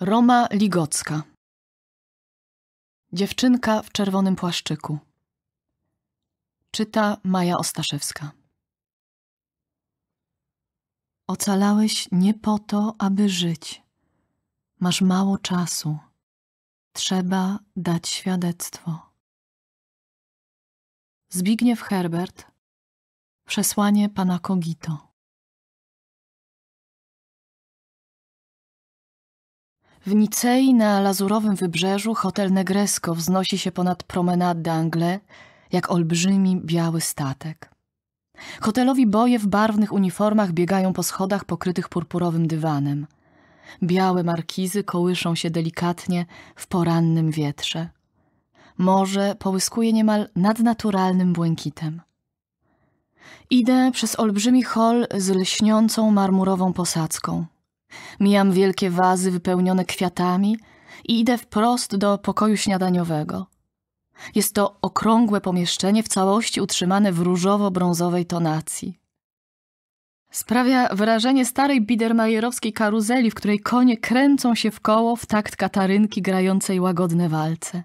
Roma Ligocka Dziewczynka w czerwonym płaszczyku Czyta Maja Ostaszewska Ocalałeś nie po to, aby żyć. Masz mało czasu. Trzeba dać świadectwo. Zbigniew Herbert Przesłanie pana Kogito W Nicei na lazurowym wybrzeżu hotel Negresco wznosi się ponad promenade d'Angle, jak olbrzymi biały statek. Hotelowi boje w barwnych uniformach biegają po schodach pokrytych purpurowym dywanem. Białe markizy kołyszą się delikatnie w porannym wietrze. Morze połyskuje niemal nadnaturalnym błękitem. Idę przez olbrzymi hol z lśniącą marmurową posadzką – Mijam wielkie wazy wypełnione kwiatami i idę wprost do pokoju śniadaniowego. Jest to okrągłe pomieszczenie w całości utrzymane w różowo-brązowej tonacji. Sprawia wrażenie starej bidermajerowskiej karuzeli, w której konie kręcą się w koło w takt katarynki grającej łagodne walce.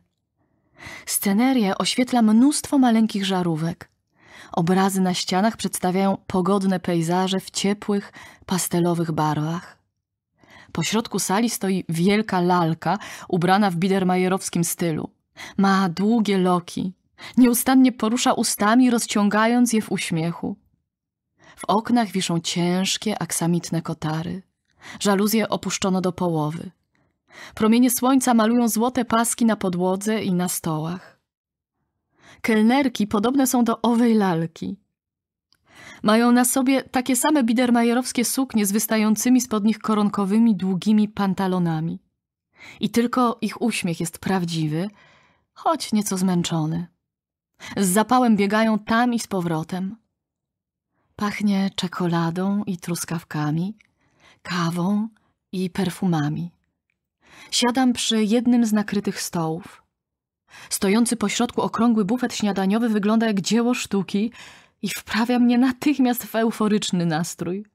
Scenerię oświetla mnóstwo maleńkich żarówek. Obrazy na ścianach przedstawiają pogodne pejzaże w ciepłych, pastelowych barwach. Po środku sali stoi wielka lalka, ubrana w biedermajerowskim stylu. Ma długie loki. Nieustannie porusza ustami, rozciągając je w uśmiechu. W oknach wiszą ciężkie, aksamitne kotary. Żaluzje opuszczono do połowy. Promienie słońca malują złote paski na podłodze i na stołach. Kelnerki podobne są do owej lalki. Mają na sobie takie same bidermajerowskie suknie z wystającymi spod nich koronkowymi, długimi pantalonami. I tylko ich uśmiech jest prawdziwy, choć nieco zmęczony. Z zapałem biegają tam i z powrotem. Pachnie czekoladą i truskawkami, kawą i perfumami. Siadam przy jednym z nakrytych stołów. Stojący pośrodku okrągły bufet śniadaniowy wygląda jak dzieło sztuki, i wprawia mnie natychmiast w euforyczny nastrój.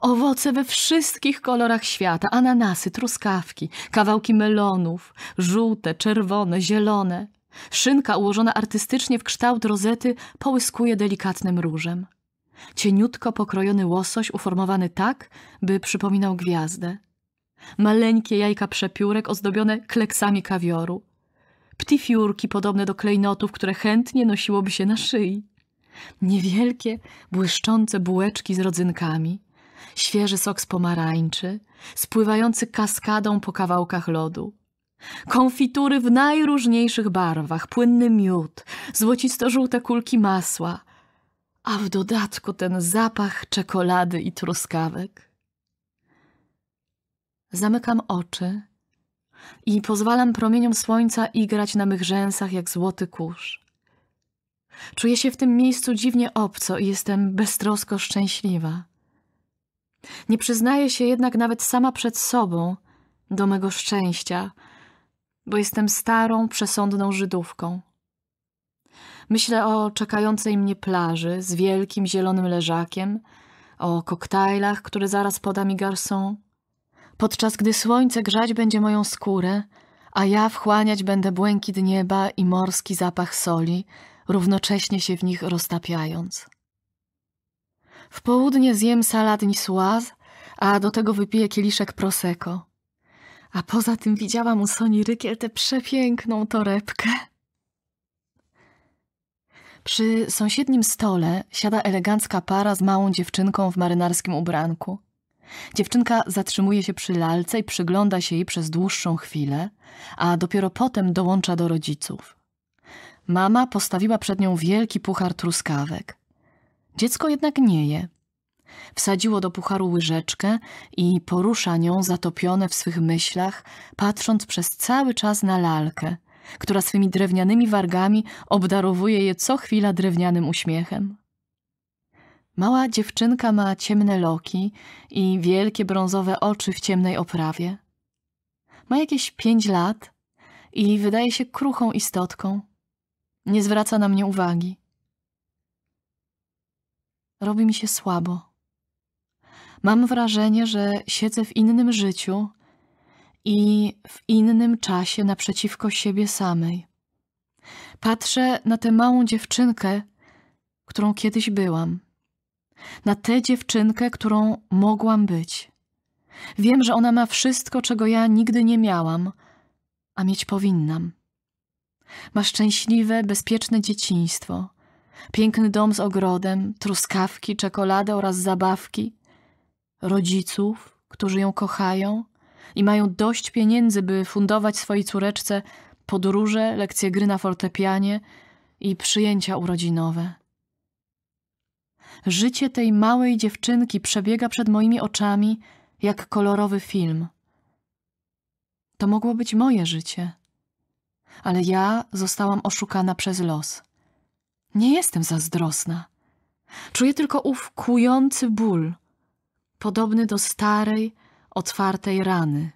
Owoce we wszystkich kolorach świata, ananasy, truskawki, kawałki melonów, żółte, czerwone, zielone. Szynka ułożona artystycznie w kształt rozety połyskuje delikatnym różem. Cieniutko pokrojony łosoś uformowany tak, by przypominał gwiazdę. Maleńkie jajka przepiórek ozdobione kleksami kawioru. Ptifiurki podobne do klejnotów, które chętnie nosiłoby się na szyi niewielkie, błyszczące bułeczki z rodzynkami, świeży sok z pomarańczy, spływający kaskadą po kawałkach lodu. Konfitury w najróżniejszych barwach, płynny miód, złocisto-żółte kulki masła, a w dodatku ten zapach czekolady i truskawek. Zamykam oczy i pozwalam promieniom słońca igrać na mych rzęsach jak złoty kurz. Czuję się w tym miejscu dziwnie obco i jestem beztrosko szczęśliwa. Nie przyznaję się jednak nawet sama przed sobą do mego szczęścia, bo jestem starą, przesądną Żydówką. Myślę o czekającej mnie plaży z wielkim zielonym leżakiem, o koktajlach, które zaraz poda mi garson, podczas gdy słońce grzać będzie moją skórę, a ja wchłaniać będę błękit nieba i morski zapach soli, równocześnie się w nich roztapiając. W południe zjem salat niçoise, a do tego wypiję kieliszek prosecco. A poza tym widziałam u Soni Rykiel tę przepiękną torebkę. Przy sąsiednim stole siada elegancka para z małą dziewczynką w marynarskim ubranku. Dziewczynka zatrzymuje się przy lalce i przygląda się jej przez dłuższą chwilę, a dopiero potem dołącza do rodziców. Mama postawiła przed nią wielki puchar truskawek. Dziecko jednak nie je. Wsadziło do pucharu łyżeczkę i porusza nią zatopione w swych myślach, patrząc przez cały czas na lalkę, która swymi drewnianymi wargami obdarowuje je co chwila drewnianym uśmiechem. Mała dziewczynka ma ciemne loki i wielkie brązowe oczy w ciemnej oprawie. Ma jakieś pięć lat i wydaje się kruchą istotką. Nie zwraca na mnie uwagi. Robi mi się słabo. Mam wrażenie, że siedzę w innym życiu i w innym czasie naprzeciwko siebie samej. Patrzę na tę małą dziewczynkę, którą kiedyś byłam. Na tę dziewczynkę, którą mogłam być. Wiem, że ona ma wszystko, czego ja nigdy nie miałam, a mieć powinnam. Ma szczęśliwe, bezpieczne dzieciństwo. Piękny dom z ogrodem, truskawki, czekoladę oraz zabawki. Rodziców, którzy ją kochają i mają dość pieniędzy, by fundować swojej córeczce podróże, lekcje gry na fortepianie i przyjęcia urodzinowe. Życie tej małej dziewczynki przebiega przed moimi oczami jak kolorowy film. To mogło być moje życie ale ja zostałam oszukana przez los. Nie jestem zazdrosna. Czuję tylko ów kłujący ból, podobny do starej, otwartej rany.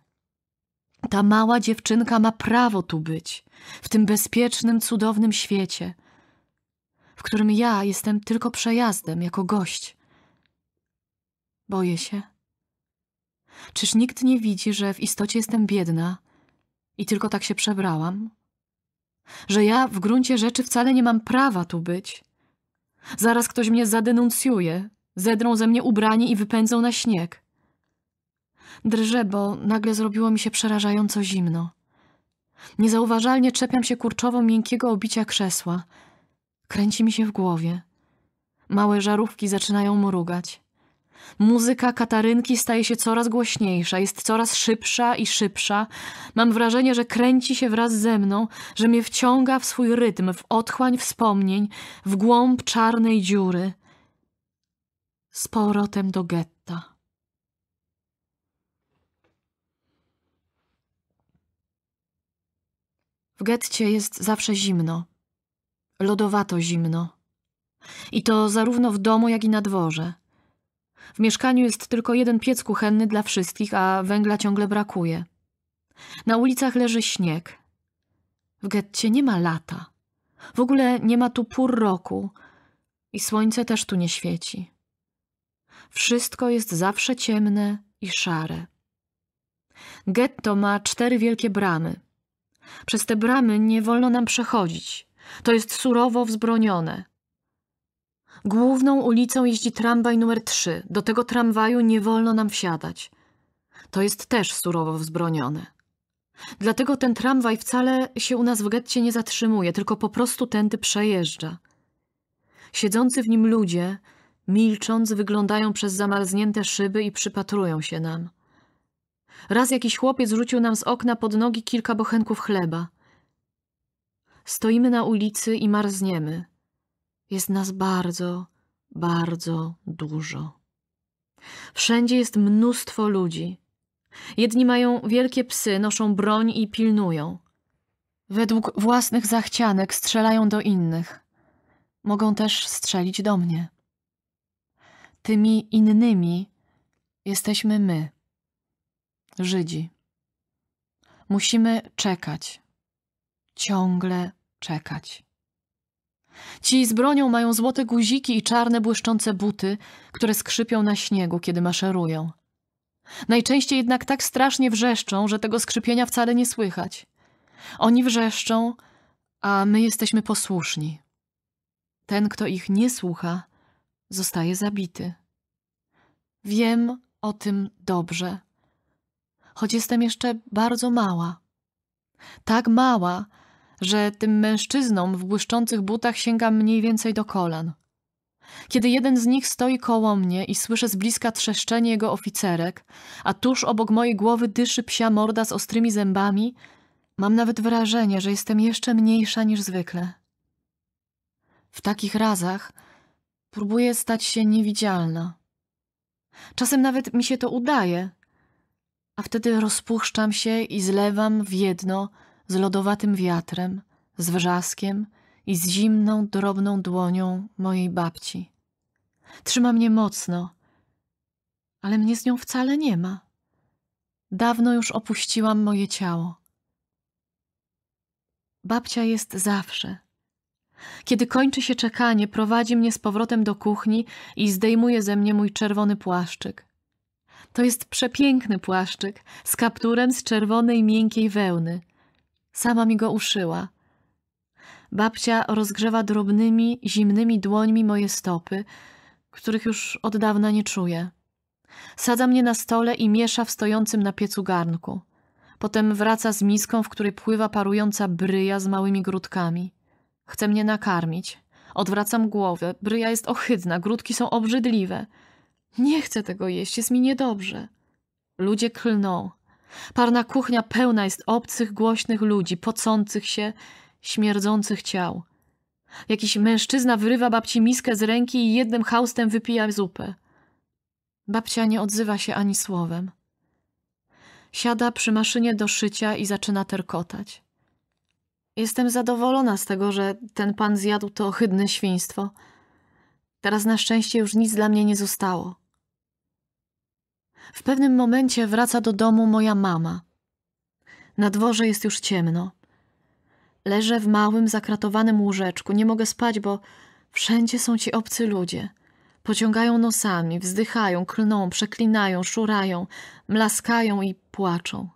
Ta mała dziewczynka ma prawo tu być, w tym bezpiecznym, cudownym świecie, w którym ja jestem tylko przejazdem, jako gość. Boję się. Czyż nikt nie widzi, że w istocie jestem biedna i tylko tak się przebrałam? że ja w gruncie rzeczy wcale nie mam prawa tu być. Zaraz ktoś mnie zadenuncjuje, zedrą ze mnie ubranie i wypędzą na śnieg. Drżę, bo nagle zrobiło mi się przerażająco zimno. Niezauważalnie czepiam się kurczowo miękkiego obicia krzesła. Kręci mi się w głowie. Małe żarówki zaczynają mrugać. Muzyka Katarynki staje się coraz głośniejsza, jest coraz szybsza i szybsza. Mam wrażenie, że kręci się wraz ze mną, że mnie wciąga w swój rytm, w otchłań wspomnień, w głąb czarnej dziury. Z powrotem do getta. W getcie jest zawsze zimno. Lodowato zimno. I to zarówno w domu, jak i na dworze. W mieszkaniu jest tylko jeden piec kuchenny dla wszystkich, a węgla ciągle brakuje. Na ulicach leży śnieg. W getcie nie ma lata. W ogóle nie ma tu pór roku i słońce też tu nie świeci. Wszystko jest zawsze ciemne i szare. Getto ma cztery wielkie bramy. Przez te bramy nie wolno nam przechodzić. To jest surowo wzbronione. Główną ulicą jeździ tramwaj numer 3. Do tego tramwaju nie wolno nam wsiadać. To jest też surowo wzbronione. Dlatego ten tramwaj wcale się u nas w getcie nie zatrzymuje, tylko po prostu tędy przejeżdża. Siedzący w nim ludzie, milcząc, wyglądają przez zamarznięte szyby i przypatrują się nam. Raz jakiś chłopiec rzucił nam z okna pod nogi kilka bochenków chleba. Stoimy na ulicy i marzniemy – jest nas bardzo, bardzo dużo. Wszędzie jest mnóstwo ludzi. Jedni mają wielkie psy, noszą broń i pilnują. Według własnych zachcianek strzelają do innych. Mogą też strzelić do mnie. Tymi innymi jesteśmy my, Żydzi. Musimy czekać, ciągle czekać. Ci z bronią mają złote guziki i czarne błyszczące buty, które skrzypią na śniegu, kiedy maszerują. Najczęściej jednak tak strasznie wrzeszczą, że tego skrzypienia wcale nie słychać. Oni wrzeszczą, a my jesteśmy posłuszni. Ten, kto ich nie słucha, zostaje zabity. Wiem o tym dobrze, choć jestem jeszcze bardzo mała. Tak mała, że tym mężczyznom w błyszczących butach sięga mniej więcej do kolan. Kiedy jeden z nich stoi koło mnie i słyszę z bliska trzeszczenie jego oficerek, a tuż obok mojej głowy dyszy psia morda z ostrymi zębami, mam nawet wrażenie, że jestem jeszcze mniejsza niż zwykle. W takich razach próbuję stać się niewidzialna. Czasem nawet mi się to udaje, a wtedy rozpuszczam się i zlewam w jedno z lodowatym wiatrem, z wrzaskiem i z zimną, drobną dłonią mojej babci. Trzyma mnie mocno, ale mnie z nią wcale nie ma. Dawno już opuściłam moje ciało. Babcia jest zawsze. Kiedy kończy się czekanie, prowadzi mnie z powrotem do kuchni i zdejmuje ze mnie mój czerwony płaszczyk. To jest przepiękny płaszczyk z kapturem z czerwonej miękkiej wełny. Sama mi go uszyła. Babcia rozgrzewa drobnymi, zimnymi dłońmi moje stopy, których już od dawna nie czuję. Sadza mnie na stole i miesza w stojącym na piecu garnku. Potem wraca z miską, w której pływa parująca bryja z małymi grudkami. Chce mnie nakarmić. Odwracam głowę. Bryja jest ohydna, grudki są obrzydliwe. Nie chcę tego jeść, jest mi niedobrze. Ludzie klną. Parna kuchnia pełna jest obcych, głośnych ludzi, pocących się, śmierdzących ciał. Jakiś mężczyzna wyrywa babci miskę z ręki i jednym haustem wypija zupę. Babcia nie odzywa się ani słowem. Siada przy maszynie do szycia i zaczyna terkotać. Jestem zadowolona z tego, że ten pan zjadł to ohydne świństwo. Teraz na szczęście już nic dla mnie nie zostało. W pewnym momencie wraca do domu moja mama. Na dworze jest już ciemno. Leżę w małym, zakratowanym łóżeczku. Nie mogę spać, bo wszędzie są ci obcy ludzie. Pociągają nosami, wzdychają, klną, przeklinają, szurają, mlaskają i płaczą.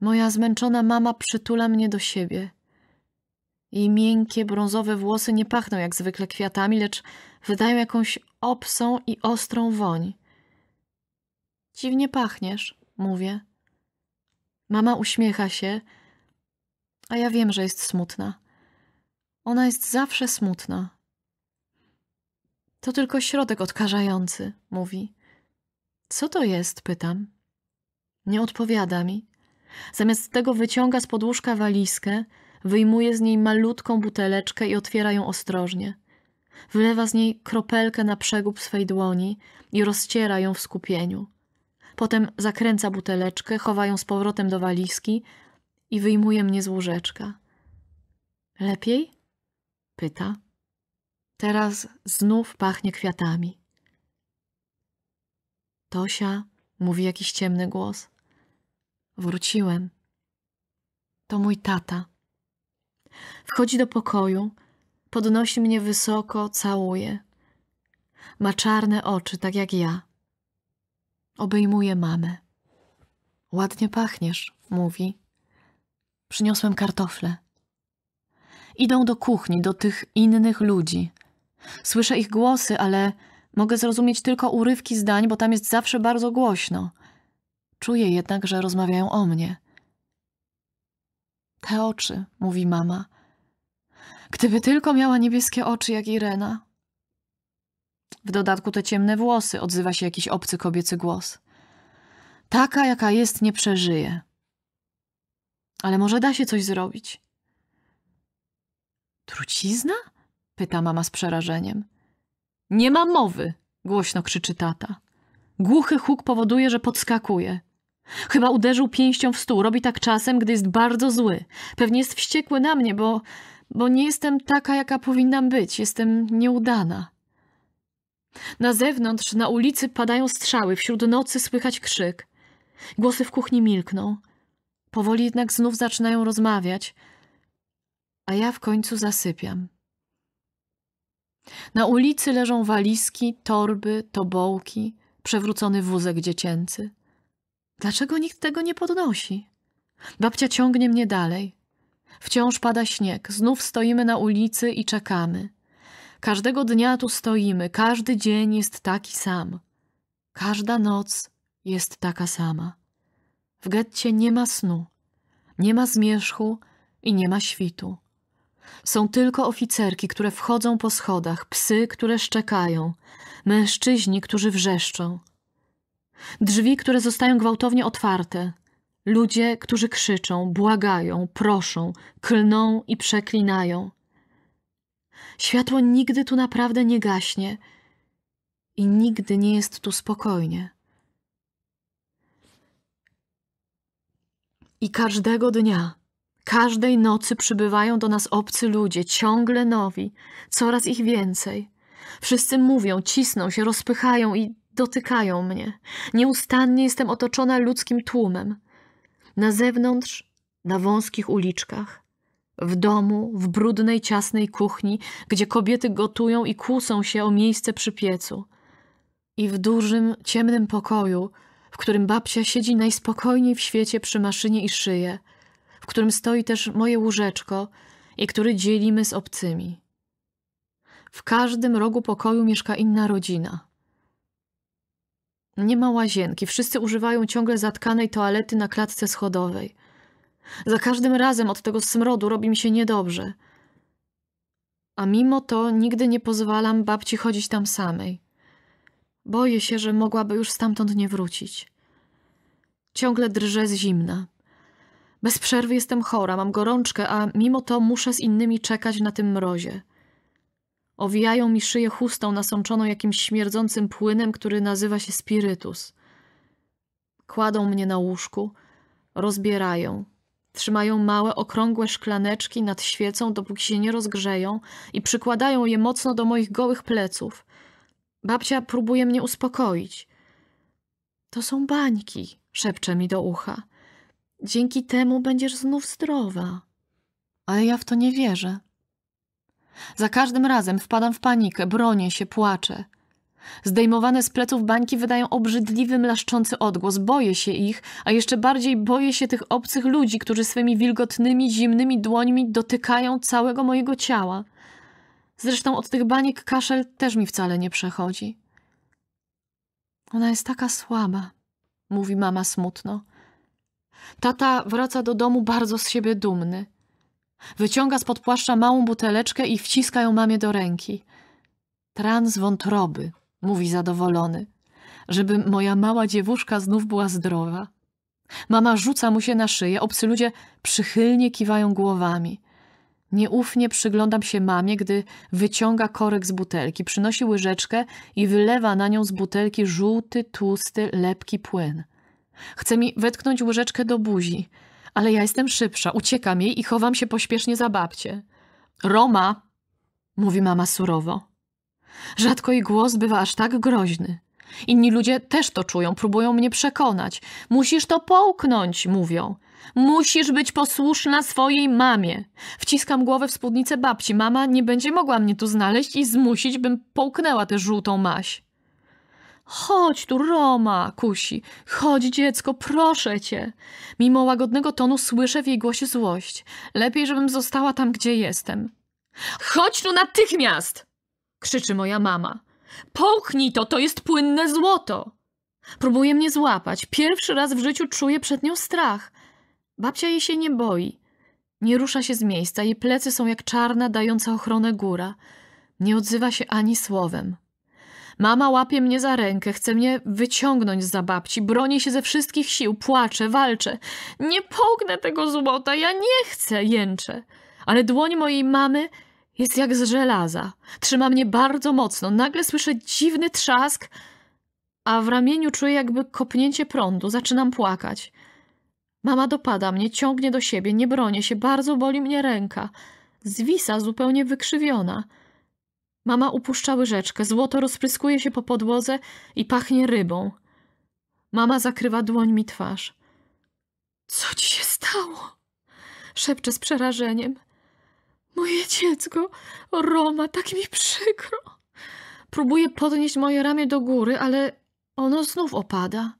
Moja zmęczona mama przytula mnie do siebie. Jej miękkie, brązowe włosy nie pachną jak zwykle kwiatami, lecz wydają jakąś obsą i ostrą woń. Dziwnie pachniesz, mówię. Mama uśmiecha się, a ja wiem, że jest smutna. Ona jest zawsze smutna. To tylko środek odkażający, mówi. Co to jest? pytam. Nie odpowiada mi. Zamiast tego wyciąga z podłóżka walizkę, wyjmuje z niej malutką buteleczkę i otwiera ją ostrożnie. Wylewa z niej kropelkę na przegub swej dłoni i rozciera ją w skupieniu. Potem zakręca buteleczkę, chowa ją z powrotem do walizki i wyjmuje mnie z łóżeczka. Lepiej? pyta. Teraz znów pachnie kwiatami. Tosia, mówi jakiś ciemny głos. Wróciłem. To mój tata. Wchodzi do pokoju, podnosi mnie wysoko, całuje. Ma czarne oczy, tak jak ja. Obejmuje mamę. Ładnie pachniesz, mówi. Przyniosłem kartofle. Idą do kuchni, do tych innych ludzi. Słyszę ich głosy, ale mogę zrozumieć tylko urywki zdań, bo tam jest zawsze bardzo głośno. Czuję jednak, że rozmawiają o mnie. Te oczy, mówi mama. Gdyby tylko miała niebieskie oczy jak Irena. W dodatku te ciemne włosy, odzywa się jakiś obcy kobiecy głos. Taka, jaka jest, nie przeżyje. Ale może da się coś zrobić. Trucizna? pyta mama z przerażeniem. Nie ma mowy, głośno krzyczy tata. Głuchy huk powoduje, że podskakuje. Chyba uderzył pięścią w stół. Robi tak czasem, gdy jest bardzo zły. Pewnie jest wściekły na mnie, bo, bo nie jestem taka, jaka powinnam być. Jestem nieudana. Na zewnątrz, na ulicy padają strzały, wśród nocy słychać krzyk. Głosy w kuchni milkną. Powoli jednak znów zaczynają rozmawiać, a ja w końcu zasypiam. Na ulicy leżą walizki, torby, tobołki, przewrócony wózek dziecięcy. Dlaczego nikt tego nie podnosi? Babcia ciągnie mnie dalej. Wciąż pada śnieg, znów stoimy na ulicy i czekamy. Każdego dnia tu stoimy, każdy dzień jest taki sam. Każda noc jest taka sama. W getcie nie ma snu, nie ma zmierzchu i nie ma świtu. Są tylko oficerki, które wchodzą po schodach, psy, które szczekają, mężczyźni, którzy wrzeszczą. Drzwi, które zostają gwałtownie otwarte, ludzie, którzy krzyczą, błagają, proszą, klną i przeklinają. Światło nigdy tu naprawdę nie gaśnie i nigdy nie jest tu spokojnie. I każdego dnia, każdej nocy przybywają do nas obcy ludzie, ciągle nowi, coraz ich więcej. Wszyscy mówią, cisną się, rozpychają i dotykają mnie. Nieustannie jestem otoczona ludzkim tłumem. Na zewnątrz, na wąskich uliczkach, w domu, w brudnej, ciasnej kuchni, gdzie kobiety gotują i kłusą się o miejsce przy piecu. I w dużym, ciemnym pokoju, w którym babcia siedzi najspokojniej w świecie przy maszynie i szyje, w którym stoi też moje łóżeczko i który dzielimy z obcymi. W każdym rogu pokoju mieszka inna rodzina. Nie ma łazienki, wszyscy używają ciągle zatkanej toalety na klatce schodowej. Za każdym razem od tego smrodu robi mi się niedobrze. A mimo to nigdy nie pozwalam babci chodzić tam samej. Boję się, że mogłaby już stamtąd nie wrócić. Ciągle drżę z zimna. Bez przerwy jestem chora, mam gorączkę, a mimo to muszę z innymi czekać na tym mrozie. Owijają mi szyję chustą nasączoną jakimś śmierdzącym płynem, który nazywa się spirytus. Kładą mnie na łóżku, rozbierają, Trzymają małe, okrągłe szklaneczki nad świecą, dopóki się nie rozgrzeją i przykładają je mocno do moich gołych pleców. Babcia próbuje mnie uspokoić. To są bańki, szepcze mi do ucha. Dzięki temu będziesz znów zdrowa. Ale ja w to nie wierzę. Za każdym razem wpadam w panikę, bronię się, płaczę. Zdejmowane z pleców bańki wydają obrzydliwy, mlaszczący odgłos. Boję się ich, a jeszcze bardziej boję się tych obcych ludzi, którzy swymi wilgotnymi, zimnymi dłońmi dotykają całego mojego ciała. Zresztą od tych baniek kaszel też mi wcale nie przechodzi. Ona jest taka słaba, mówi mama smutno. Tata wraca do domu bardzo z siebie dumny. Wyciąga spod płaszcza małą buteleczkę i wciska ją mamie do ręki. Trans wątroby, mówi zadowolony, żeby moja mała dziewuszka znów była zdrowa. Mama rzuca mu się na szyję, obcy ludzie przychylnie kiwają głowami. Nieufnie przyglądam się mamie, gdy wyciąga korek z butelki, przynosi łyżeczkę i wylewa na nią z butelki żółty, tłusty, lepki płyn. Chce mi wetknąć łyżeczkę do buzi, ale ja jestem szybsza, uciekam jej i chowam się pośpiesznie za babcię. Roma, mówi mama surowo. Rzadko jej głos bywa aż tak groźny. Inni ludzie też to czują, próbują mnie przekonać. Musisz to połknąć, mówią. Musisz być posłuszna swojej mamie. Wciskam głowę w spódnicę babci. Mama nie będzie mogła mnie tu znaleźć i zmusić, bym połknęła tę żółtą maś. Chodź tu, Roma, kusi. Chodź, dziecko, proszę cię. Mimo łagodnego tonu słyszę w jej głosie złość. Lepiej, żebym została tam, gdzie jestem. Chodź tu natychmiast! krzyczy moja mama. Połknij to, to jest płynne złoto! Próbuje mnie złapać. Pierwszy raz w życiu czuję przed nią strach. Babcia jej się nie boi. Nie rusza się z miejsca, jej plecy są jak czarna, dająca ochronę góra. Nie odzywa się ani słowem. Mama łapie mnie za rękę, chce mnie wyciągnąć za babci, Broni się ze wszystkich sił, płaczę, walczę. Nie połknę tego złota, ja nie chcę, jęczę. Ale dłoń mojej mamy jest jak z żelaza. Trzyma mnie bardzo mocno. Nagle słyszę dziwny trzask, a w ramieniu czuję jakby kopnięcie prądu. Zaczynam płakać. Mama dopada mnie, ciągnie do siebie, nie bronię się, bardzo boli mnie ręka. Zwisa zupełnie wykrzywiona. Mama upuszcza łyżeczkę, złoto rozpryskuje się po podłodze i pachnie rybą. Mama zakrywa dłoń mi twarz. Co ci się stało? Szepczę z przerażeniem. Moje dziecko, Roma, tak mi przykro. Próbuję podnieść moje ramię do góry, ale ono znów opada.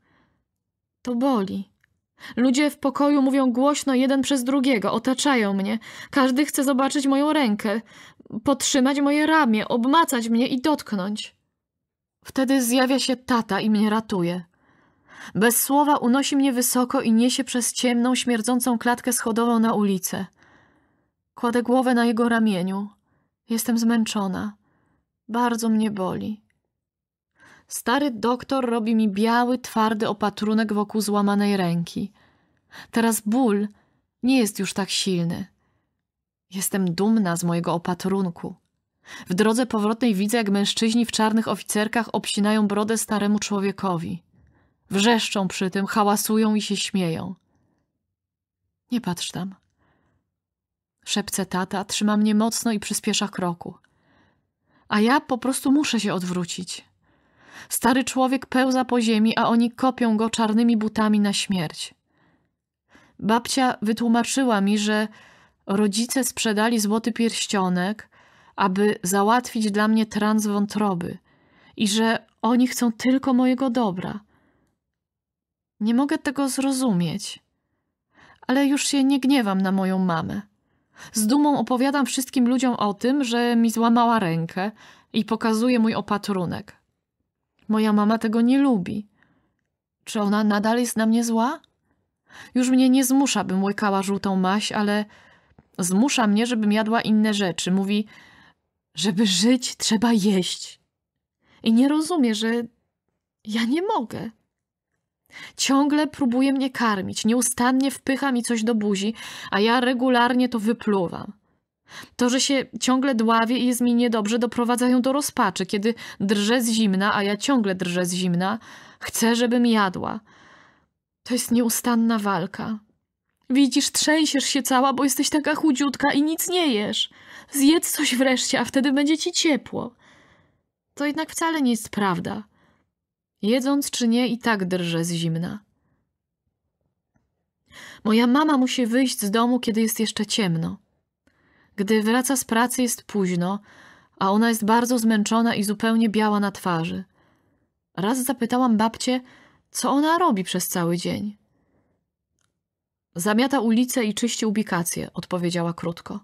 To boli. Ludzie w pokoju mówią głośno jeden przez drugiego, otaczają mnie. Każdy chce zobaczyć moją rękę, podtrzymać moje ramię, obmacać mnie i dotknąć. Wtedy zjawia się tata i mnie ratuje. Bez słowa unosi mnie wysoko i niesie przez ciemną, śmierdzącą klatkę schodową na ulicę. Kładę głowę na jego ramieniu. Jestem zmęczona. Bardzo mnie boli. Stary doktor robi mi biały, twardy opatrunek wokół złamanej ręki. Teraz ból nie jest już tak silny. Jestem dumna z mojego opatrunku. W drodze powrotnej widzę, jak mężczyźni w czarnych oficerkach obcinają brodę staremu człowiekowi. Wrzeszczą przy tym, hałasują i się śmieją. Nie patrz tam szepce tata, trzyma mnie mocno i przyspiesza kroku. A ja po prostu muszę się odwrócić. Stary człowiek pełza po ziemi, a oni kopią go czarnymi butami na śmierć. Babcia wytłumaczyła mi, że rodzice sprzedali złoty pierścionek, aby załatwić dla mnie trans wątroby i że oni chcą tylko mojego dobra. Nie mogę tego zrozumieć, ale już się nie gniewam na moją mamę z dumą opowiadam wszystkim ludziom o tym, że mi złamała rękę i pokazuje mój opatrunek. Moja mama tego nie lubi. Czy ona nadal jest na mnie zła? Już mnie nie zmusza, bym łykała żółtą maś, ale zmusza mnie, żebym jadła inne rzeczy. Mówi, żeby żyć, trzeba jeść. I nie rozumie, że ja nie mogę. Ciągle próbuje mnie karmić, nieustannie wpycha mi coś do buzi, a ja regularnie to wypluwam. To, że się ciągle dławię i jest mi niedobrze, doprowadzają do rozpaczy, kiedy drżę z zimna, a ja ciągle drżę z zimna, chcę, żebym jadła. To jest nieustanna walka. Widzisz, trzęsiesz się cała, bo jesteś taka chudziutka i nic nie jesz. Zjedz coś wreszcie, a wtedy będzie ci ciepło. To jednak wcale nie jest prawda. Jedząc czy nie, i tak drże z zimna. Moja mama musi wyjść z domu, kiedy jest jeszcze ciemno. Gdy wraca z pracy, jest późno, a ona jest bardzo zmęczona i zupełnie biała na twarzy. Raz zapytałam babcię, co ona robi przez cały dzień. Zamiata ulicę i czyści ubikację, odpowiedziała krótko.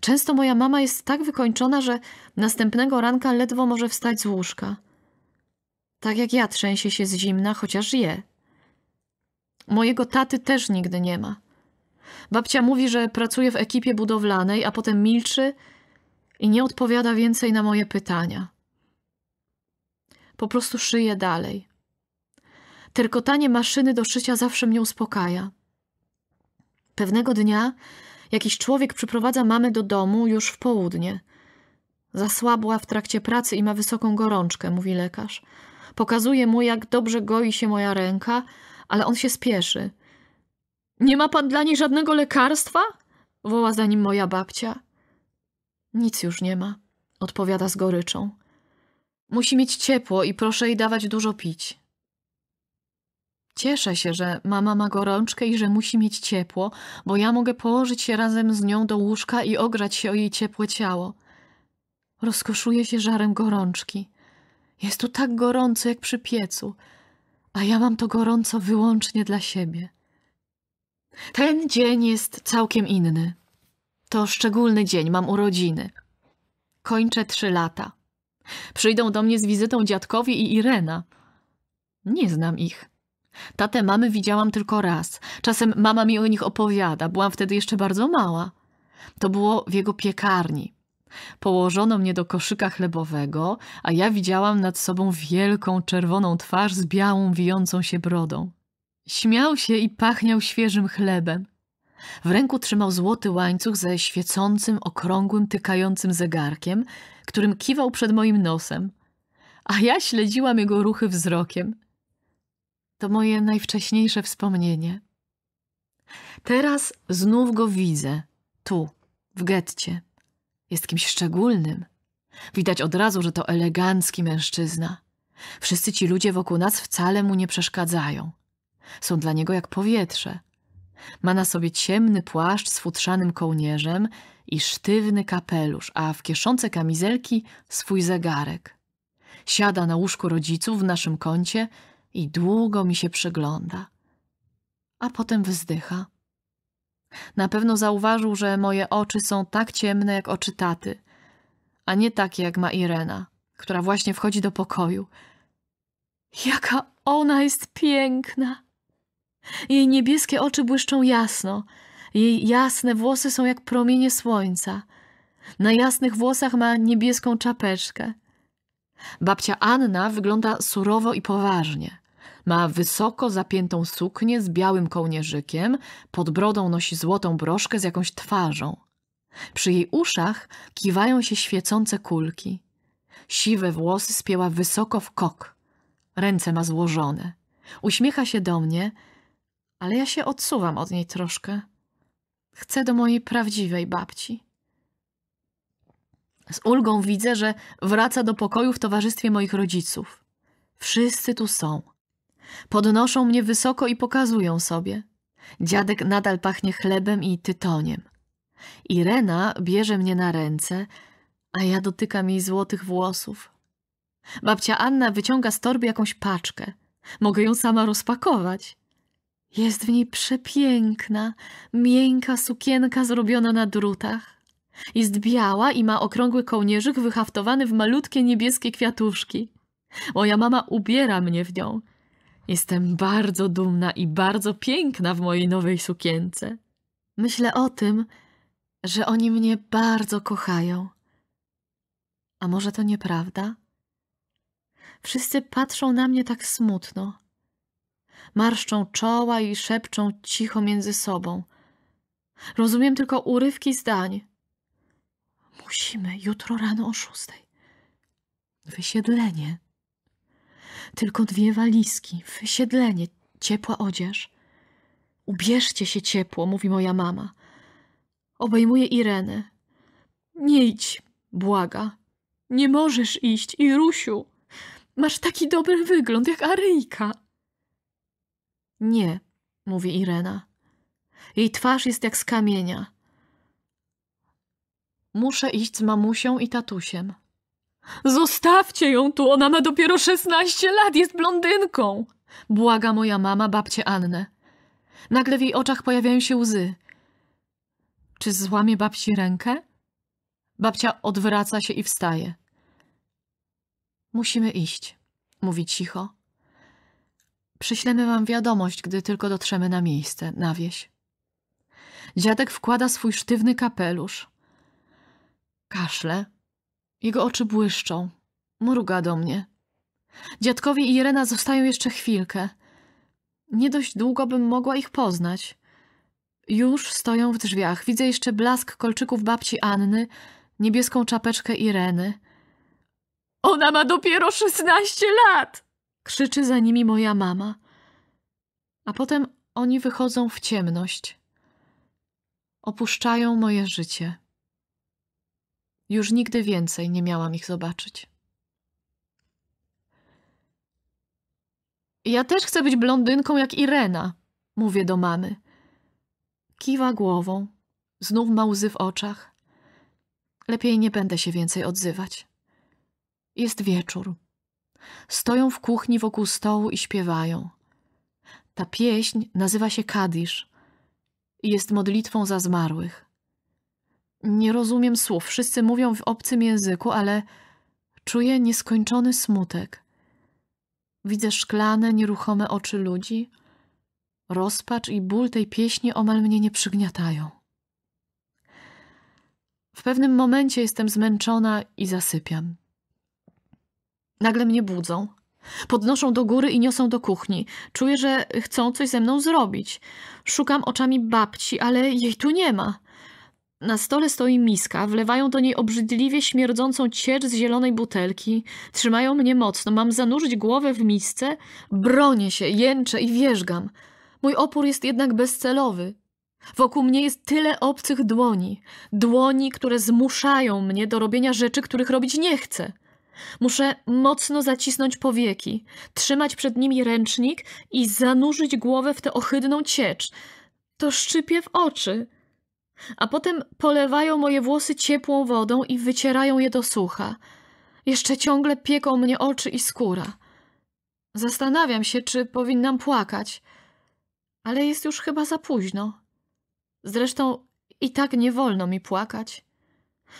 Często moja mama jest tak wykończona, że następnego ranka ledwo może wstać z łóżka. Tak jak ja trzęsie się z zimna, chociaż je. Mojego taty też nigdy nie ma. Babcia mówi, że pracuje w ekipie budowlanej, a potem milczy i nie odpowiada więcej na moje pytania. Po prostu szyję dalej. Terkotanie maszyny do szycia zawsze mnie uspokaja. Pewnego dnia jakiś człowiek przyprowadza mamę do domu już w południe. Zasłabła w trakcie pracy i ma wysoką gorączkę, mówi lekarz. Pokazuje mu, jak dobrze goi się moja ręka, ale on się spieszy. Nie ma pan dla niej żadnego lekarstwa? woła za nim moja babcia. Nic już nie ma, odpowiada z goryczą. Musi mieć ciepło i proszę jej dawać dużo pić. Cieszę się, że mama ma gorączkę i że musi mieć ciepło, bo ja mogę położyć się razem z nią do łóżka i ogrzać się o jej ciepłe ciało. Rozkoszuję się żarem gorączki. Jest tu tak gorąco jak przy piecu, a ja mam to gorąco wyłącznie dla siebie. Ten dzień jest całkiem inny. To szczególny dzień, mam urodziny. Kończę trzy lata. Przyjdą do mnie z wizytą dziadkowi i Irena. Nie znam ich. Tatę mamy widziałam tylko raz. Czasem mama mi o nich opowiada. Byłam wtedy jeszcze bardzo mała. To było w jego piekarni. Położono mnie do koszyka chlebowego, a ja widziałam nad sobą wielką czerwoną twarz z białą wijącą się brodą. Śmiał się i pachniał świeżym chlebem. W ręku trzymał złoty łańcuch ze świecącym, okrągłym, tykającym zegarkiem, którym kiwał przed moim nosem, a ja śledziłam jego ruchy wzrokiem. To moje najwcześniejsze wspomnienie. Teraz znów go widzę, tu, w getcie. Jest kimś szczególnym. Widać od razu, że to elegancki mężczyzna. Wszyscy ci ludzie wokół nas wcale mu nie przeszkadzają. Są dla niego jak powietrze. Ma na sobie ciemny płaszcz z futrzanym kołnierzem i sztywny kapelusz, a w kieszonce kamizelki swój zegarek. Siada na łóżku rodziców w naszym kącie i długo mi się przygląda. A potem wzdycha. Na pewno zauważył, że moje oczy są tak ciemne jak oczy taty, a nie takie jak ma Irena, która właśnie wchodzi do pokoju. Jaka ona jest piękna! Jej niebieskie oczy błyszczą jasno, jej jasne włosy są jak promienie słońca. Na jasnych włosach ma niebieską czapeczkę. Babcia Anna wygląda surowo i poważnie. Ma wysoko zapiętą suknię z białym kołnierzykiem, pod brodą nosi złotą broszkę z jakąś twarzą. Przy jej uszach kiwają się świecące kulki. Siwe włosy spięła wysoko w kok. Ręce ma złożone. Uśmiecha się do mnie, ale ja się odsuwam od niej troszkę. Chcę do mojej prawdziwej babci. Z ulgą widzę, że wraca do pokoju w towarzystwie moich rodziców. Wszyscy tu są. Podnoszą mnie wysoko i pokazują sobie. Dziadek nadal pachnie chlebem i tytoniem. Irena bierze mnie na ręce, a ja dotykam jej złotych włosów. Babcia Anna wyciąga z torby jakąś paczkę. Mogę ją sama rozpakować. Jest w niej przepiękna, miękka sukienka zrobiona na drutach. Jest biała i ma okrągły kołnierzyk wyhaftowany w malutkie niebieskie kwiatuszki. Moja mama ubiera mnie w nią. Jestem bardzo dumna i bardzo piękna w mojej nowej sukience. Myślę o tym, że oni mnie bardzo kochają. A może to nieprawda? Wszyscy patrzą na mnie tak smutno. Marszczą czoła i szepczą cicho między sobą. Rozumiem tylko urywki zdań. Musimy jutro rano o szóstej. Wysiedlenie. Tylko dwie walizki, wysiedlenie, ciepła odzież. Ubierzcie się ciepło, mówi moja mama. Obejmuje Irenę. Nie idź, błaga. Nie możesz iść, Irusiu. Masz taki dobry wygląd, jak Aryjka. Nie, mówi Irena. Jej twarz jest jak z kamienia. Muszę iść z mamusią i tatusiem. Zostawcie ją tu, ona ma dopiero 16 lat, jest blondynką! Błaga moja mama babcie Annę. Nagle w jej oczach pojawiają się łzy. Czy złamie babci rękę? Babcia odwraca się i wstaje. Musimy iść, mówi cicho. Przyślemy wam wiadomość, gdy tylko dotrzemy na miejsce, na wieś. Dziadek wkłada swój sztywny kapelusz. Kaszle jego oczy błyszczą. Mruga do mnie. Dziadkowie i Irena zostają jeszcze chwilkę. Nie dość długo bym mogła ich poznać. Już stoją w drzwiach. Widzę jeszcze blask kolczyków babci Anny, niebieską czapeczkę Ireny. Ona ma dopiero szesnaście lat! Krzyczy za nimi moja mama. A potem oni wychodzą w ciemność. Opuszczają moje życie. Już nigdy więcej nie miałam ich zobaczyć. Ja też chcę być blondynką jak Irena, mówię do mamy. Kiwa głową, znów ma łzy w oczach. Lepiej nie będę się więcej odzywać. Jest wieczór. Stoją w kuchni wokół stołu i śpiewają. Ta pieśń nazywa się Kadisz i jest modlitwą za zmarłych. Nie rozumiem słów, wszyscy mówią w obcym języku, ale czuję nieskończony smutek. Widzę szklane, nieruchome oczy ludzi. Rozpacz i ból tej pieśni omal mnie nie przygniatają. W pewnym momencie jestem zmęczona i zasypiam. Nagle mnie budzą. Podnoszą do góry i niosą do kuchni. Czuję, że chcą coś ze mną zrobić. Szukam oczami babci, ale jej tu nie ma. Na stole stoi miska, wlewają do niej obrzydliwie śmierdzącą ciecz z zielonej butelki, trzymają mnie mocno, mam zanurzyć głowę w misce, bronię się, jęczę i wierzgam. Mój opór jest jednak bezcelowy. Wokół mnie jest tyle obcych dłoni, dłoni, które zmuszają mnie do robienia rzeczy, których robić nie chcę. Muszę mocno zacisnąć powieki, trzymać przed nimi ręcznik i zanurzyć głowę w tę ohydną ciecz. To szczypie w oczy a potem polewają moje włosy ciepłą wodą i wycierają je do sucha. Jeszcze ciągle pieką mnie oczy i skóra. Zastanawiam się, czy powinnam płakać, ale jest już chyba za późno. Zresztą i tak nie wolno mi płakać.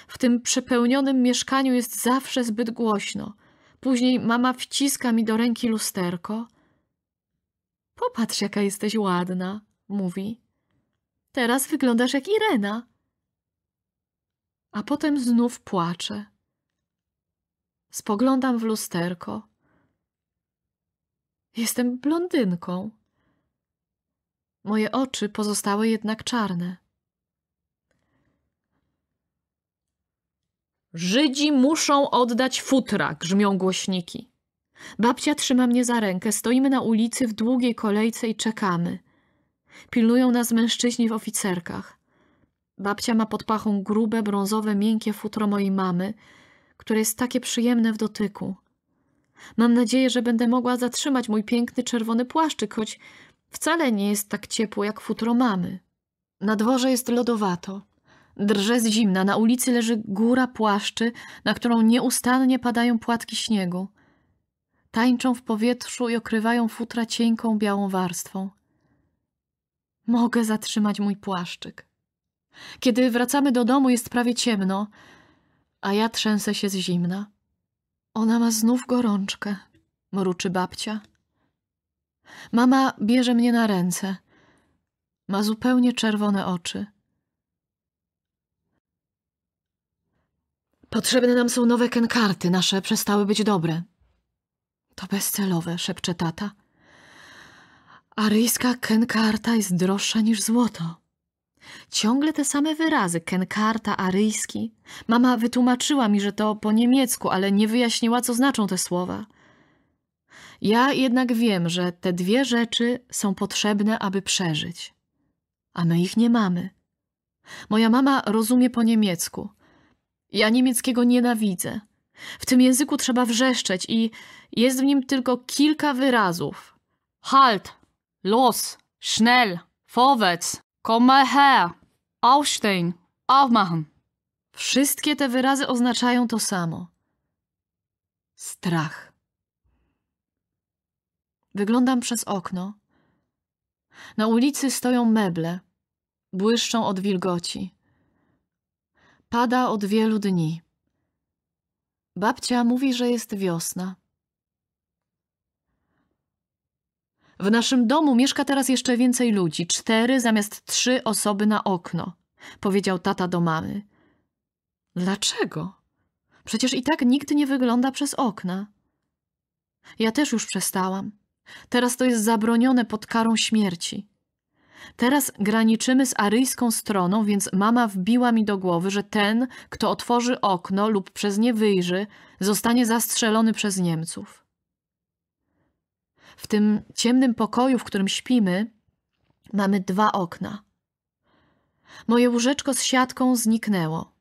W tym przepełnionym mieszkaniu jest zawsze zbyt głośno. Później mama wciska mi do ręki lusterko. Popatrz, jaka jesteś ładna, mówi. Teraz wyglądasz jak Irena. A potem znów płaczę. Spoglądam w lusterko. Jestem blondynką. Moje oczy pozostały jednak czarne. Żydzi muszą oddać futra, grzmią głośniki. Babcia trzyma mnie za rękę, stoimy na ulicy w długiej kolejce i czekamy. Pilnują nas mężczyźni w oficerkach. Babcia ma pod pachą grube, brązowe, miękkie futro mojej mamy, które jest takie przyjemne w dotyku. Mam nadzieję, że będę mogła zatrzymać mój piękny czerwony płaszczyk, choć wcale nie jest tak ciepło jak futro mamy. Na dworze jest lodowato. Drże z zimna, na ulicy leży góra płaszczy, na którą nieustannie padają płatki śniegu. Tańczą w powietrzu i okrywają futra cienką białą warstwą. Mogę zatrzymać mój płaszczyk. Kiedy wracamy do domu, jest prawie ciemno, a ja trzęsę się z zimna. Ona ma znów gorączkę, mruczy babcia. Mama bierze mnie na ręce. Ma zupełnie czerwone oczy. Potrzebne nam są nowe kenkarty, nasze przestały być dobre. To bezcelowe, szepcze tata. Aryjska kenkarta jest droższa niż złoto. Ciągle te same wyrazy, kenkarta, aryjski. Mama wytłumaczyła mi, że to po niemiecku, ale nie wyjaśniła, co znaczą te słowa. Ja jednak wiem, że te dwie rzeczy są potrzebne, aby przeżyć. A my ich nie mamy. Moja mama rozumie po niemiecku. Ja niemieckiego nienawidzę. W tym języku trzeba wrzeszczeć i jest w nim tylko kilka wyrazów. Halt, Los, schnell, vorwärts, komm mal her, aufstehen, aufmachen. Wszystkie te wyrazy oznaczają to samo. Strach. Wyglądam przez okno. Na ulicy stoją meble. Błyszczą od wilgoci. Pada od wielu dni. Babcia mówi, że jest wiosna. W naszym domu mieszka teraz jeszcze więcej ludzi, cztery zamiast trzy osoby na okno, powiedział tata do mamy. Dlaczego? Przecież i tak nikt nie wygląda przez okna. Ja też już przestałam. Teraz to jest zabronione pod karą śmierci. Teraz graniczymy z aryjską stroną, więc mama wbiła mi do głowy, że ten, kto otworzy okno lub przez nie wyjrzy, zostanie zastrzelony przez Niemców. W tym ciemnym pokoju, w którym śpimy, mamy dwa okna. Moje łóżeczko z siatką zniknęło.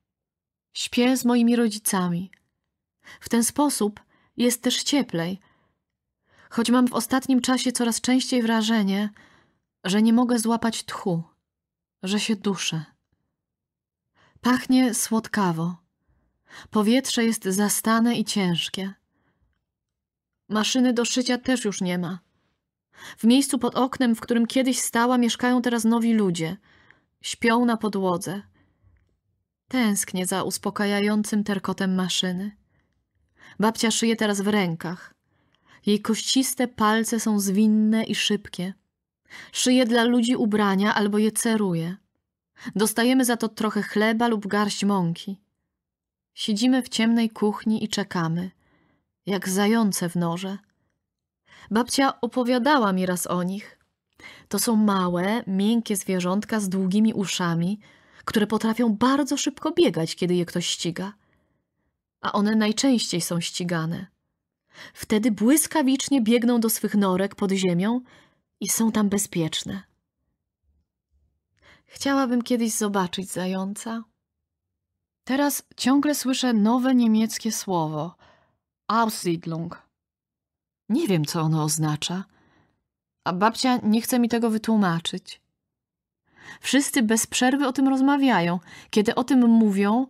Śpię z moimi rodzicami. W ten sposób jest też cieplej, choć mam w ostatnim czasie coraz częściej wrażenie, że nie mogę złapać tchu, że się duszę. Pachnie słodkawo. Powietrze jest zastane i ciężkie. Maszyny do szycia też już nie ma. W miejscu pod oknem, w którym kiedyś stała, mieszkają teraz nowi ludzie. Śpią na podłodze. Tęsknię za uspokajającym terkotem maszyny. Babcia szyje teraz w rękach. Jej kościste palce są zwinne i szybkie. Szyje dla ludzi ubrania albo je ceruje. Dostajemy za to trochę chleba lub garść mąki. Siedzimy w ciemnej kuchni i czekamy – jak zające w norze. Babcia opowiadała mi raz o nich. To są małe, miękkie zwierzątka z długimi uszami, które potrafią bardzo szybko biegać, kiedy je ktoś ściga. A one najczęściej są ścigane. Wtedy błyskawicznie biegną do swych norek pod ziemią i są tam bezpieczne. Chciałabym kiedyś zobaczyć zająca. Teraz ciągle słyszę nowe niemieckie słowo – Aussiedlung. Nie wiem, co ono oznacza, a babcia nie chce mi tego wytłumaczyć. Wszyscy bez przerwy o tym rozmawiają. Kiedy o tym mówią,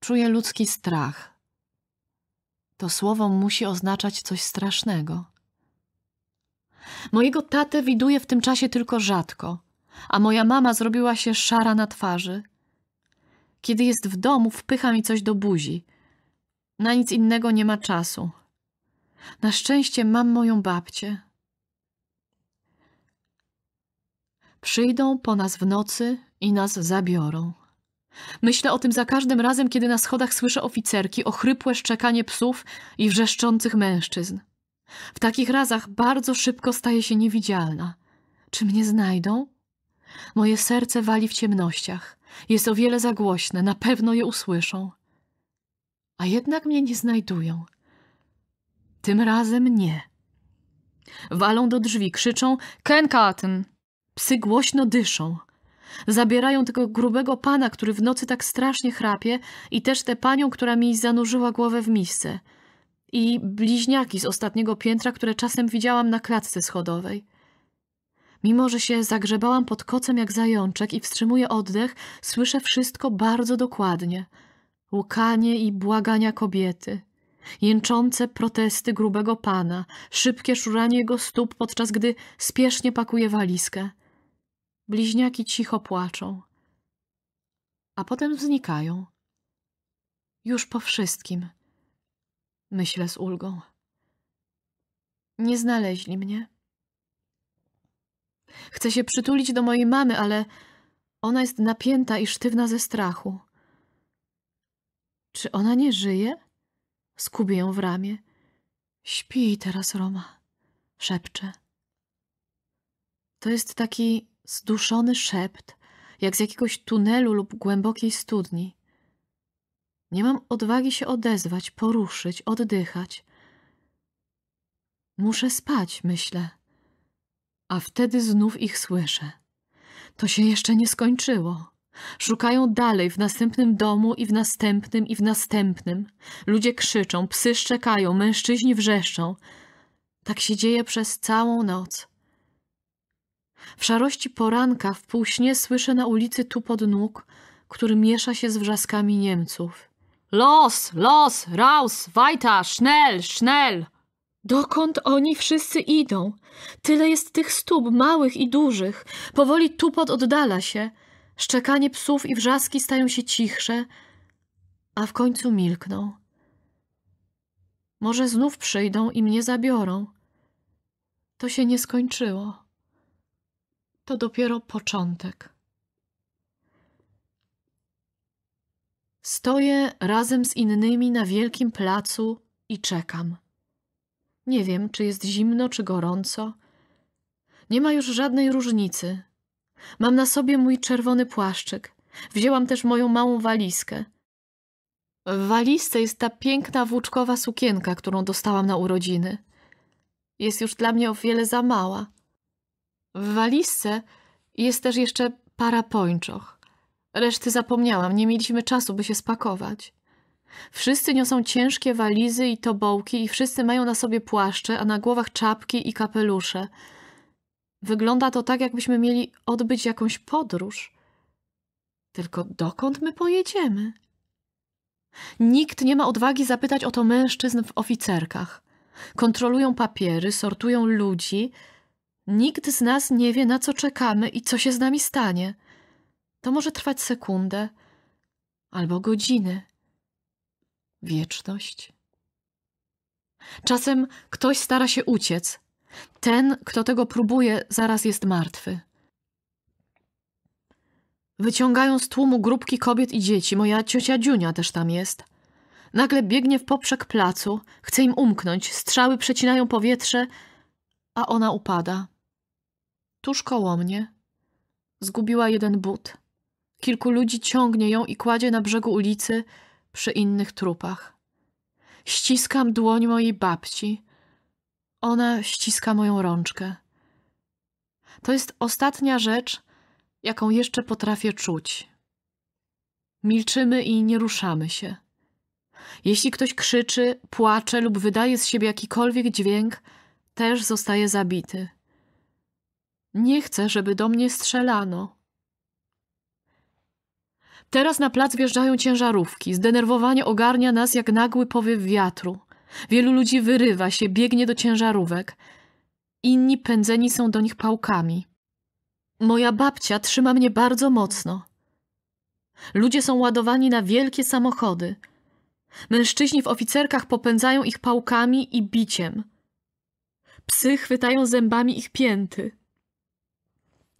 czuję ludzki strach. To słowo musi oznaczać coś strasznego. Mojego tatę widuję w tym czasie tylko rzadko, a moja mama zrobiła się szara na twarzy. Kiedy jest w domu, wpycha mi coś do buzi – na nic innego nie ma czasu. Na szczęście mam moją babcię. Przyjdą po nas w nocy i nas zabiorą. Myślę o tym za każdym razem, kiedy na schodach słyszę oficerki, ochrypłe szczekanie psów i wrzeszczących mężczyzn. W takich razach bardzo szybko staje się niewidzialna. Czy mnie znajdą? Moje serce wali w ciemnościach. Jest o wiele za głośne, na pewno je usłyszą a jednak mnie nie znajdują. Tym razem nie. Walą do drzwi, krzyczą Kenkaten. Psy głośno dyszą. Zabierają tego grubego pana, który w nocy tak strasznie chrapie i też tę panią, która mi zanurzyła głowę w misce. I bliźniaki z ostatniego piętra, które czasem widziałam na klatce schodowej. Mimo, że się zagrzebałam pod kocem jak zajączek i wstrzymuję oddech, słyszę wszystko bardzo dokładnie – łkanie i błagania kobiety, jęczące protesty grubego pana, szybkie szuranie jego stóp, podczas gdy spiesznie pakuje walizkę. Bliźniaki cicho płaczą, a potem znikają. Już po wszystkim, myślę z ulgą. Nie znaleźli mnie. Chcę się przytulić do mojej mamy, ale ona jest napięta i sztywna ze strachu. Czy ona nie żyje? Skubię ją w ramię. Śpi teraz, Roma, szepczę. To jest taki zduszony szept, jak z jakiegoś tunelu lub głębokiej studni. Nie mam odwagi się odezwać, poruszyć, oddychać. Muszę spać, myślę. A wtedy znów ich słyszę. To się jeszcze nie skończyło. Szukają dalej w następnym domu i w następnym i w następnym. Ludzie krzyczą, psy szczekają, mężczyźni wrzeszczą. Tak się dzieje przez całą noc. W szarości poranka w półśnie słyszę na ulicy tu pod nóg, który miesza się z wrzaskami Niemców. Los, los, raus, weiter, schnell, schnell! Dokąd oni wszyscy idą? Tyle jest tych stóp, małych i dużych. Powoli pod oddala się – Szczekanie psów i wrzaski stają się cichsze, a w końcu milkną. Może znów przyjdą i mnie zabiorą. To się nie skończyło. To dopiero początek. Stoję razem z innymi na wielkim placu i czekam. Nie wiem, czy jest zimno, czy gorąco. Nie ma już żadnej różnicy – Mam na sobie mój czerwony płaszczyk. Wzięłam też moją małą walizkę. W walizce jest ta piękna włóczkowa sukienka, którą dostałam na urodziny. Jest już dla mnie o wiele za mała. W walizce jest też jeszcze para pończoch. Reszty zapomniałam, nie mieliśmy czasu, by się spakować. Wszyscy niosą ciężkie walizy i tobołki i wszyscy mają na sobie płaszcze, a na głowach czapki i kapelusze – Wygląda to tak, jakbyśmy mieli odbyć jakąś podróż. Tylko dokąd my pojedziemy? Nikt nie ma odwagi zapytać o to mężczyzn w oficerkach. Kontrolują papiery, sortują ludzi. Nikt z nas nie wie, na co czekamy i co się z nami stanie. To może trwać sekundę albo godziny. Wieczność. Czasem ktoś stara się uciec, ten, kto tego próbuje, zaraz jest martwy. Wyciągają z tłumu grupki kobiet i dzieci. Moja ciocia Dziunia też tam jest. Nagle biegnie w poprzek placu, chce im umknąć, strzały przecinają powietrze, a ona upada. Tuż koło mnie. Zgubiła jeden but. Kilku ludzi ciągnie ją i kładzie na brzegu ulicy przy innych trupach. Ściskam dłoń mojej babci, ona ściska moją rączkę. To jest ostatnia rzecz, jaką jeszcze potrafię czuć. Milczymy i nie ruszamy się. Jeśli ktoś krzyczy, płacze lub wydaje z siebie jakikolwiek dźwięk, też zostaje zabity. Nie chcę, żeby do mnie strzelano. Teraz na plac wjeżdżają ciężarówki. Zdenerwowanie ogarnia nas jak nagły powiew wiatru. Wielu ludzi wyrywa się, biegnie do ciężarówek. Inni pędzeni są do nich pałkami. Moja babcia trzyma mnie bardzo mocno. Ludzie są ładowani na wielkie samochody. Mężczyźni w oficerkach popędzają ich pałkami i biciem. Psy chwytają zębami ich pięty.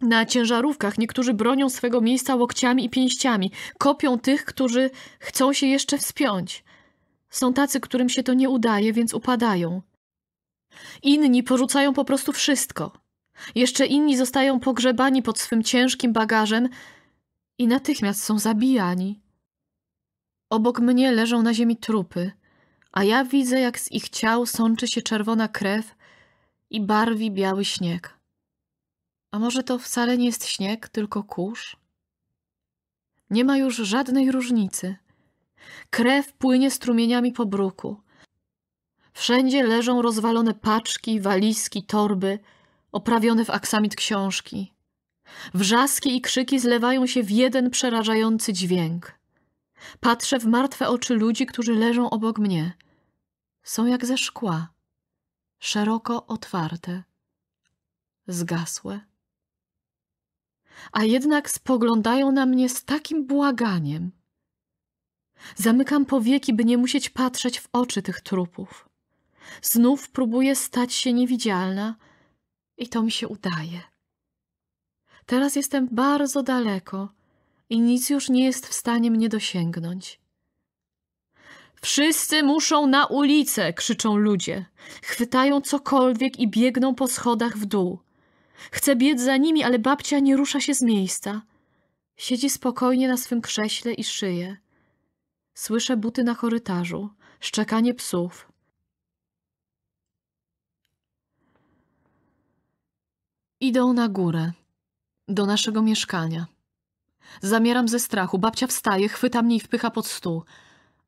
Na ciężarówkach niektórzy bronią swego miejsca łokciami i pięściami, kopią tych, którzy chcą się jeszcze wspiąć. Są tacy, którym się to nie udaje, więc upadają. Inni porzucają po prostu wszystko. Jeszcze inni zostają pogrzebani pod swym ciężkim bagażem i natychmiast są zabijani. Obok mnie leżą na ziemi trupy, a ja widzę, jak z ich ciał sączy się czerwona krew i barwi biały śnieg. A może to wcale nie jest śnieg, tylko kurz? Nie ma już żadnej różnicy. Krew płynie strumieniami po bruku. Wszędzie leżą rozwalone paczki, walizki, torby, oprawione w aksamit książki. Wrzaski i krzyki zlewają się w jeden przerażający dźwięk. Patrzę w martwe oczy ludzi, którzy leżą obok mnie. Są jak ze szkła, szeroko otwarte, zgasłe. A jednak spoglądają na mnie z takim błaganiem, Zamykam powieki, by nie musieć patrzeć w oczy tych trupów. Znów próbuję stać się niewidzialna i to mi się udaje. Teraz jestem bardzo daleko i nic już nie jest w stanie mnie dosięgnąć. Wszyscy muszą na ulicę, krzyczą ludzie. Chwytają cokolwiek i biegną po schodach w dół. Chcę biec za nimi, ale babcia nie rusza się z miejsca. Siedzi spokojnie na swym krześle i szyje. Słyszę buty na korytarzu, szczekanie psów. Idą na górę, do naszego mieszkania. Zamieram ze strachu. Babcia wstaje, chwyta mnie i wpycha pod stół,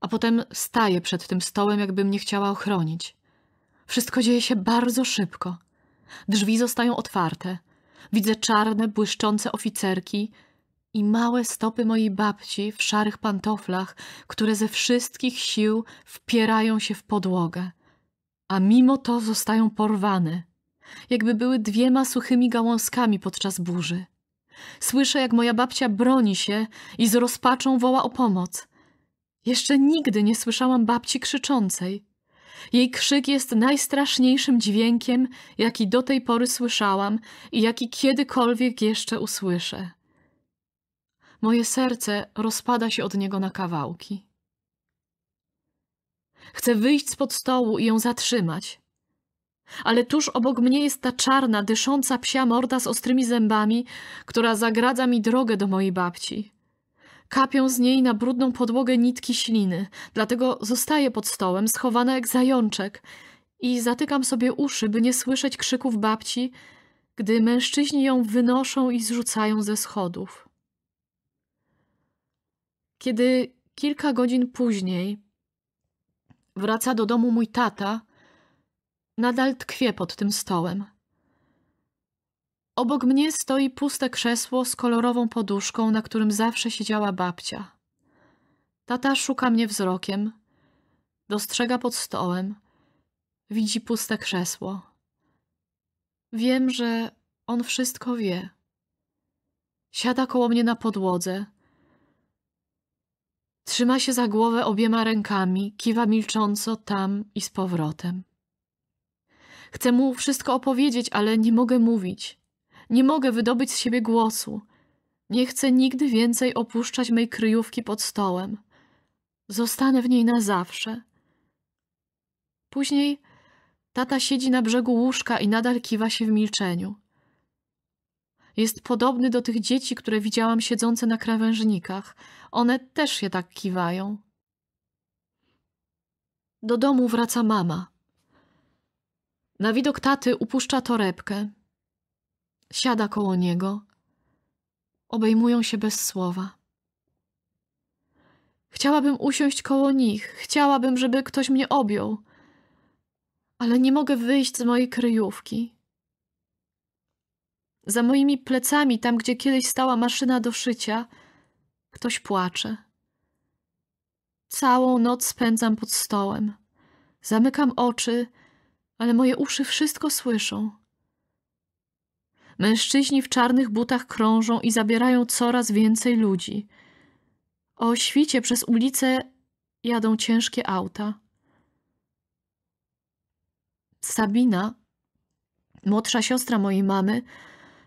a potem staje przed tym stołem, jakby mnie chciała ochronić. Wszystko dzieje się bardzo szybko. Drzwi zostają otwarte. Widzę czarne, błyszczące oficerki, i małe stopy mojej babci w szarych pantoflach, które ze wszystkich sił wpierają się w podłogę, a mimo to zostają porwane, jakby były dwiema suchymi gałązkami podczas burzy. Słyszę, jak moja babcia broni się i z rozpaczą woła o pomoc. Jeszcze nigdy nie słyszałam babci krzyczącej. Jej krzyk jest najstraszniejszym dźwiękiem, jaki do tej pory słyszałam i jaki kiedykolwiek jeszcze usłyszę. Moje serce rozpada się od niego na kawałki. Chcę wyjść spod stołu i ją zatrzymać. Ale tuż obok mnie jest ta czarna, dysząca psia morda z ostrymi zębami, która zagradza mi drogę do mojej babci. Kapią z niej na brudną podłogę nitki śliny, dlatego zostaję pod stołem, schowana jak zajączek i zatykam sobie uszy, by nie słyszeć krzyków babci, gdy mężczyźni ją wynoszą i zrzucają ze schodów. Kiedy kilka godzin później wraca do domu mój tata, nadal tkwie pod tym stołem. Obok mnie stoi puste krzesło z kolorową poduszką, na którym zawsze siedziała babcia. Tata szuka mnie wzrokiem, dostrzega pod stołem, widzi puste krzesło. Wiem, że on wszystko wie. Siada koło mnie na podłodze Trzyma się za głowę obiema rękami, kiwa milcząco tam i z powrotem. Chcę mu wszystko opowiedzieć, ale nie mogę mówić. Nie mogę wydobyć z siebie głosu. Nie chcę nigdy więcej opuszczać mej kryjówki pod stołem. Zostanę w niej na zawsze. Później tata siedzi na brzegu łóżka i nadal kiwa się w milczeniu. Jest podobny do tych dzieci, które widziałam siedzące na krawężnikach. One też się tak kiwają. Do domu wraca mama. Na widok taty upuszcza torebkę. Siada koło niego. Obejmują się bez słowa. Chciałabym usiąść koło nich, chciałabym, żeby ktoś mnie objął, ale nie mogę wyjść z mojej kryjówki. Za moimi plecami, tam gdzie kiedyś stała maszyna do szycia, ktoś płacze. Całą noc spędzam pod stołem. Zamykam oczy, ale moje uszy wszystko słyszą. Mężczyźni w czarnych butach krążą i zabierają coraz więcej ludzi. O świcie przez ulicę jadą ciężkie auta. Sabina, młodsza siostra mojej mamy,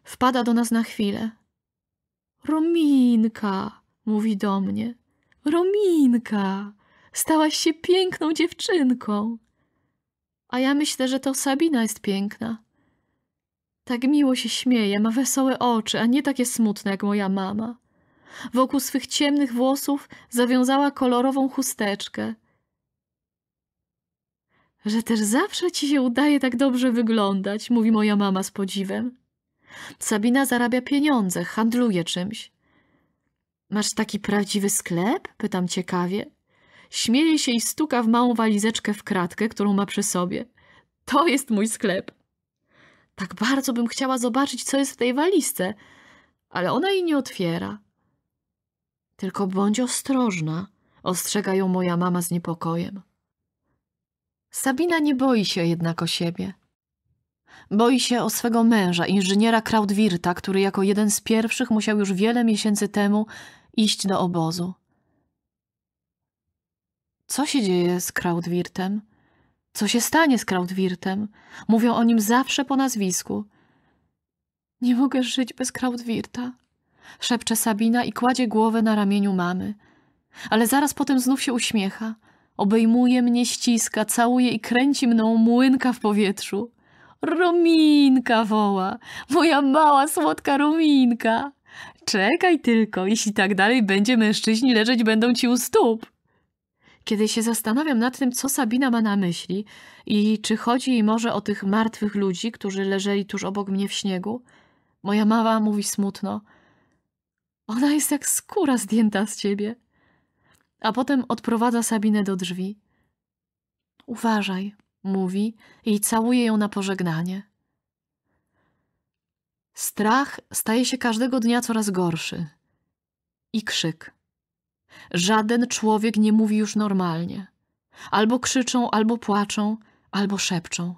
wpada do nas na chwilę. Rominka, mówi do mnie. Rominka, stałaś się piękną dziewczynką. A ja myślę, że to Sabina jest piękna. Tak miło się śmieje, ma wesołe oczy, a nie takie smutne jak moja mama. Wokół swych ciemnych włosów zawiązała kolorową chusteczkę. Że też zawsze ci się udaje tak dobrze wyglądać, mówi moja mama z podziwem. Sabina zarabia pieniądze, handluje czymś. Masz taki prawdziwy sklep? Pytam ciekawie. Śmieje się i stuka w małą walizeczkę w kratkę, którą ma przy sobie. To jest mój sklep. Tak bardzo bym chciała zobaczyć, co jest w tej walizce, ale ona jej nie otwiera. Tylko bądź ostrożna, ostrzega ją moja mama z niepokojem. Sabina nie boi się jednak o siebie. Boi się o swego męża, inżyniera Krautwirta, który jako jeden z pierwszych musiał już wiele miesięcy temu iść do obozu. Co się dzieje z Krautwirtem? Co się stanie z Krautwirtem? Mówią o nim zawsze po nazwisku. Nie mogę żyć bez Krautwirta, szepcze Sabina i kładzie głowę na ramieniu mamy. Ale zaraz potem znów się uśmiecha. Obejmuje mnie, ściska, całuje i kręci mną młynka w powietrzu. Rominka woła. Moja mała, słodka Rominka. Czekaj tylko, jeśli tak dalej będzie, mężczyźni leżeć będą ci u stóp. Kiedy się zastanawiam nad tym, co Sabina ma na myśli i czy chodzi jej może o tych martwych ludzi, którzy leżeli tuż obok mnie w śniegu, moja mama mówi smutno. Ona jest jak skóra zdjęta z ciebie. A potem odprowadza Sabinę do drzwi. Uważaj, mówi i całuje ją na pożegnanie. Strach staje się każdego dnia coraz gorszy. I krzyk. Żaden człowiek nie mówi już normalnie. Albo krzyczą, albo płaczą, albo szepczą.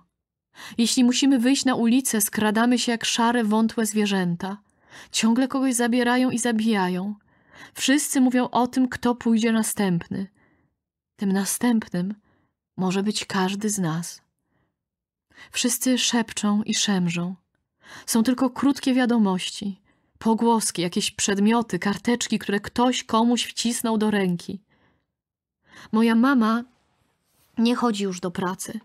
Jeśli musimy wyjść na ulicę, skradamy się jak szare, wątłe zwierzęta. Ciągle kogoś zabierają i zabijają. Wszyscy mówią o tym, kto pójdzie następny. Tym następnym może być każdy z nas. Wszyscy szepczą i szemrzą. Są tylko krótkie wiadomości, pogłoski, jakieś przedmioty, karteczki, które ktoś komuś wcisnął do ręki. Moja mama nie chodzi już do pracy.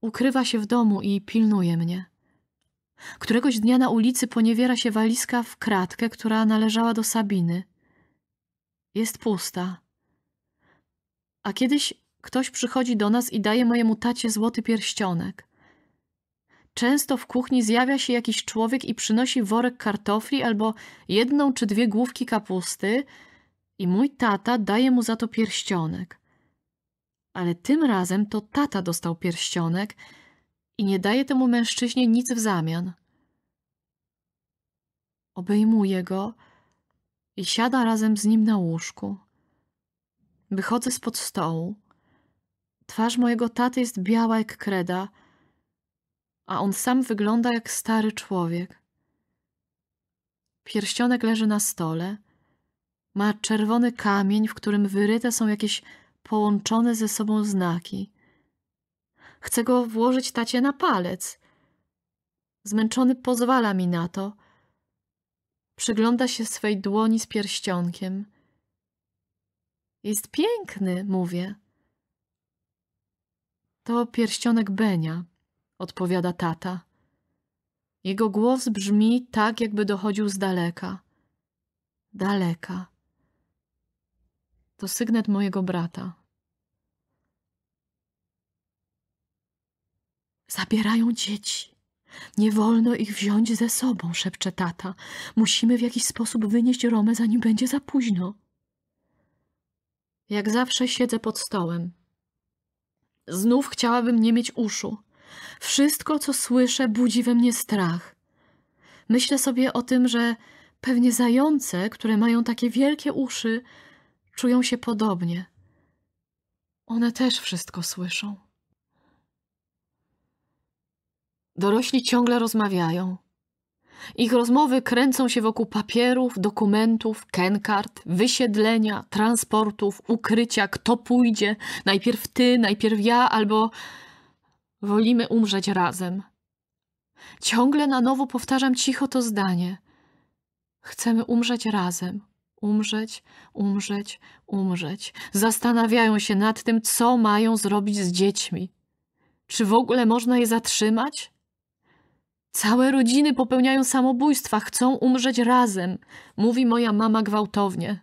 Ukrywa się w domu i pilnuje mnie. Któregoś dnia na ulicy poniewiera się walizka w kratkę, która należała do Sabiny. Jest pusta. A kiedyś Ktoś przychodzi do nas i daje mojemu tacie złoty pierścionek. Często w kuchni zjawia się jakiś człowiek i przynosi worek kartofli albo jedną czy dwie główki kapusty, i mój tata daje mu za to pierścionek. Ale tym razem to tata dostał pierścionek i nie daje temu mężczyźnie nic w zamian. Obejmuję go i siada razem z nim na łóżku. Wychodzę spod stołu. Twarz mojego taty jest biała jak kreda, a on sam wygląda jak stary człowiek. Pierścionek leży na stole. Ma czerwony kamień, w którym wyryte są jakieś połączone ze sobą znaki. Chcę go włożyć tacie na palec. Zmęczony pozwala mi na to. Przygląda się swej dłoni z pierścionkiem. Jest piękny, mówię. To pierścionek Benia, odpowiada tata. Jego głos brzmi tak, jakby dochodził z daleka. Daleka. To sygnet mojego brata. Zabierają dzieci. Nie wolno ich wziąć ze sobą, szepcze tata. Musimy w jakiś sposób wynieść Romę, zanim będzie za późno. Jak zawsze siedzę pod stołem. Znów chciałabym nie mieć uszu. Wszystko, co słyszę, budzi we mnie strach. Myślę sobie o tym, że pewnie zające, które mają takie wielkie uszy, czują się podobnie. One też wszystko słyszą. Dorośli ciągle rozmawiają. Ich rozmowy kręcą się wokół papierów, dokumentów, kenkart, wysiedlenia, transportów, ukrycia, kto pójdzie, najpierw ty, najpierw ja, albo wolimy umrzeć razem. Ciągle na nowo powtarzam cicho to zdanie. Chcemy umrzeć razem. Umrzeć, umrzeć, umrzeć. Zastanawiają się nad tym, co mają zrobić z dziećmi. Czy w ogóle można je zatrzymać? Całe rodziny popełniają samobójstwa, chcą umrzeć razem, mówi moja mama gwałtownie.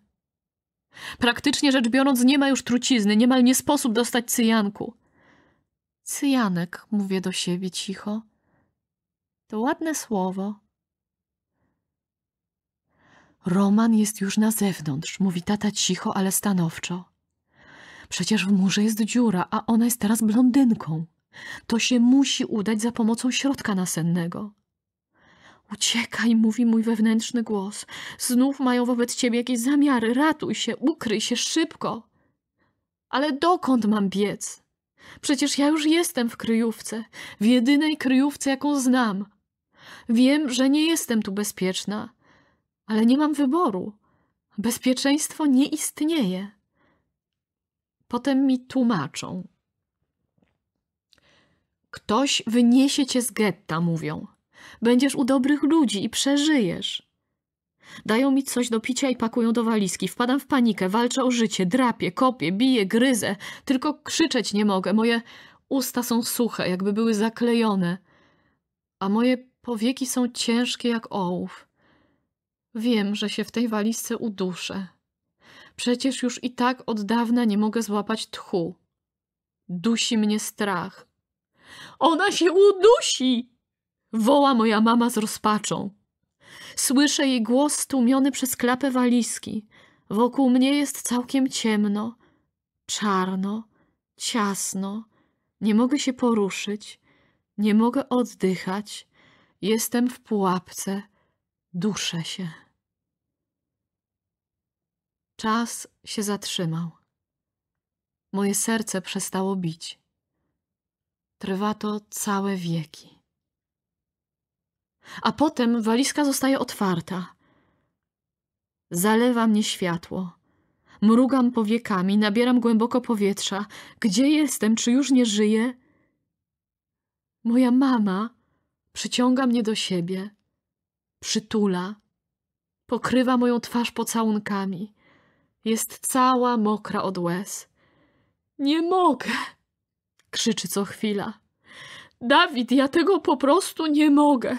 Praktycznie rzecz biorąc, nie ma już trucizny, niemal nie sposób dostać cyjanku. Cyjanek, mówię do siebie cicho. To ładne słowo. Roman jest już na zewnątrz, mówi tata cicho, ale stanowczo. Przecież w murze jest dziura, a ona jest teraz blondynką. To się musi udać za pomocą środka nasennego. Uciekaj, mówi mój wewnętrzny głos. Znów mają wobec ciebie jakieś zamiary. Ratuj się, ukryj się szybko. Ale dokąd mam biec? Przecież ja już jestem w kryjówce, w jedynej kryjówce, jaką znam. Wiem, że nie jestem tu bezpieczna, ale nie mam wyboru. Bezpieczeństwo nie istnieje. Potem mi tłumaczą, Ktoś wyniesie cię z getta, mówią. Będziesz u dobrych ludzi i przeżyjesz. Dają mi coś do picia i pakują do walizki. Wpadam w panikę, walczę o życie, drapię, kopię, biję, gryzę. Tylko krzyczeć nie mogę. Moje usta są suche, jakby były zaklejone. A moje powieki są ciężkie jak ołów. Wiem, że się w tej walizce uduszę. Przecież już i tak od dawna nie mogę złapać tchu. Dusi mnie strach. Ona się udusi! Woła moja mama z rozpaczą. Słyszę jej głos stłumiony przez klapę walizki. Wokół mnie jest całkiem ciemno, czarno, ciasno. Nie mogę się poruszyć, nie mogę oddychać. Jestem w pułapce, duszę się. Czas się zatrzymał. Moje serce przestało bić. Trwa to całe wieki. A potem walizka zostaje otwarta. Zalewa mnie światło. Mrugam powiekami, nabieram głęboko powietrza. Gdzie jestem? Czy już nie żyję? Moja mama przyciąga mnie do siebie, przytula, pokrywa moją twarz pocałunkami. Jest cała mokra od łez. Nie mogę! Krzyczy co chwila. Dawid, ja tego po prostu nie mogę.